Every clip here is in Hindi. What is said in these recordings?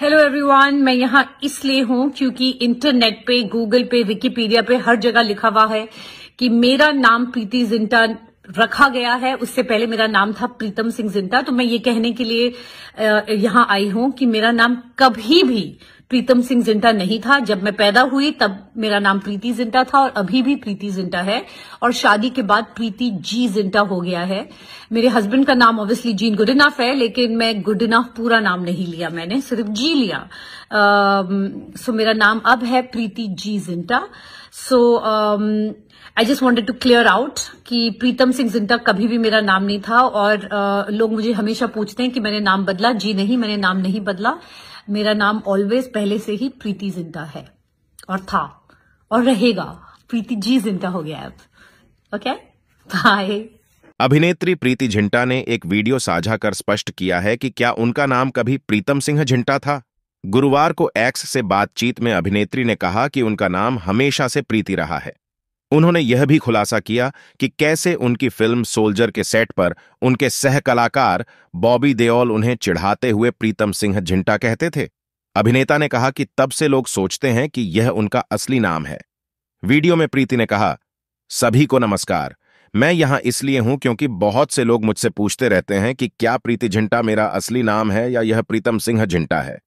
हेलो एवरीवन मैं यहाँ इसलिए हूं क्योंकि इंटरनेट पे गूगल पे विकिपीडिया पे हर जगह लिखा हुआ है कि मेरा नाम प्रीति जिंटा रखा गया है उससे पहले मेरा नाम था प्रीतम सिंह जिंटा तो मैं ये कहने के लिए यहाँ आई हूं कि मेरा नाम कभी भी प्रीतम सिंह जिंटा नहीं था जब मैं पैदा हुई तब मेरा नाम प्रीति जिंटा था और अभी भी प्रीति जिंटा है और शादी के बाद प्रीति जी जिंटा हो गया है मेरे हस्बैंड का नाम ऑब्वियसली जीन गुडनाफ है लेकिन मैं गुडनाफ पूरा नाम नहीं लिया मैंने सिर्फ जी लिया uh, सो मेरा नाम अब है Preity ji Zinta so I just wanted to clear out कि प्रीतम सिंह जिंटा कभी भी मेरा नाम नहीं था और uh, लोग मुझे हमेशा पूछते हैं कि मैंने नाम बदला जी नहीं मैंने नाम नहीं बदला मेरा नाम ऑलवेज पहले से ही प्रीति जिंदा है और था और रहेगा प्रीति जी जिंदा हो गया अब ओके बाय अभिनेत्री प्रीति झिंटा ने एक वीडियो साझा कर स्पष्ट किया है कि क्या उनका नाम कभी प्रीतम सिंह झिंटा था गुरुवार को एक्स से बातचीत में अभिनेत्री ने कहा कि उनका नाम हमेशा से प्रीति रहा है उन्होंने यह भी खुलासा किया कि कैसे उनकी फिल्म सोल्जर के सेट पर उनके सह कलाकार बॉबी देओल उन्हें चिढ़ाते हुए प्रीतम सिंह झिंटा कहते थे अभिनेता ने कहा कि तब से लोग सोचते हैं कि यह उनका असली नाम है वीडियो में प्रीति ने कहा सभी को नमस्कार मैं यहां इसलिए हूं क्योंकि बहुत से लोग मुझसे पूछते रहते हैं कि क्या प्रीति झिंटा मेरा असली नाम है या यह प्रीतम सिंह झिंटा है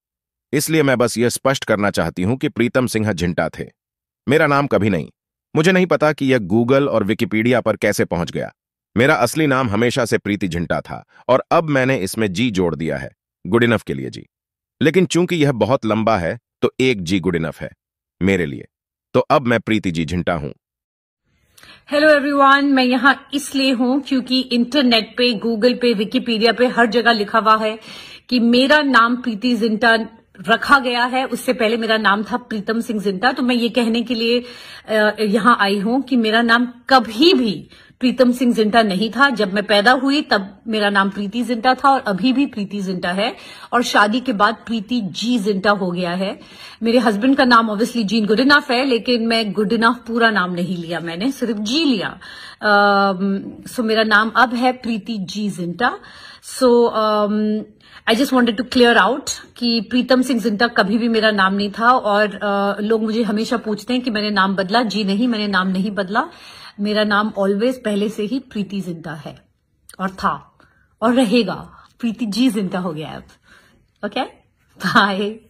इसलिए मैं बस यह स्पष्ट करना चाहती हूं कि प्रीतम सिंह झिंटा थे मेरा नाम कभी नहीं मुझे नहीं पता कि यह गूगल और विकिपीडिया पर कैसे पहुंच गया मेरा असली नाम हमेशा से प्रीति झिंटा था और अब मैंने इसमें जी जोड़ दिया है गुड इनफ के लिए जी लेकिन चूंकि यह बहुत लंबा है तो एक जी गुड इनफ है मेरे लिए तो अब मैं प्रीति जी झिंटा हूं हेलो एवरीवन मैं यहां इसलिए हूँ क्योंकि इंटरनेट पे गूगल पे विकिपीडिया पे हर जगह लिखा हुआ है कि मेरा नाम प्रीति जिंटा रखा गया है उससे पहले मेरा नाम था प्रीतम सिंह जिंटा तो मैं ये कहने के लिए यहां आई हूं कि मेरा नाम कभी भी प्रीतम सिंह जिंटा नहीं था जब मैं पैदा हुई तब मेरा नाम प्रीति जिंटा था और अभी भी प्रीति जिंटा है और शादी के बाद प्रीति जी जिंटा हो गया है मेरे हस्बैंड का नाम ऑब्वियसली जीन गुड है लेकिन मैं गुड पूरा नाम नहीं लिया मैंने सिर्फ जी लिया uh, सो मेरा नाम अब है Preity ji Zinta so I just wanted to clear out कि प्रीतम सिंह जिंटा कभी भी मेरा नाम नहीं था और uh, लोग मुझे हमेशा पूछते हैं कि मैंने नाम बदला जी नहीं मैंने नाम नहीं बदला मेरा नाम ऑलवेज पहले से ही प्रीति जिंदा है और था और रहेगा प्रीति जी जिंदा हो गया अब ओके बाय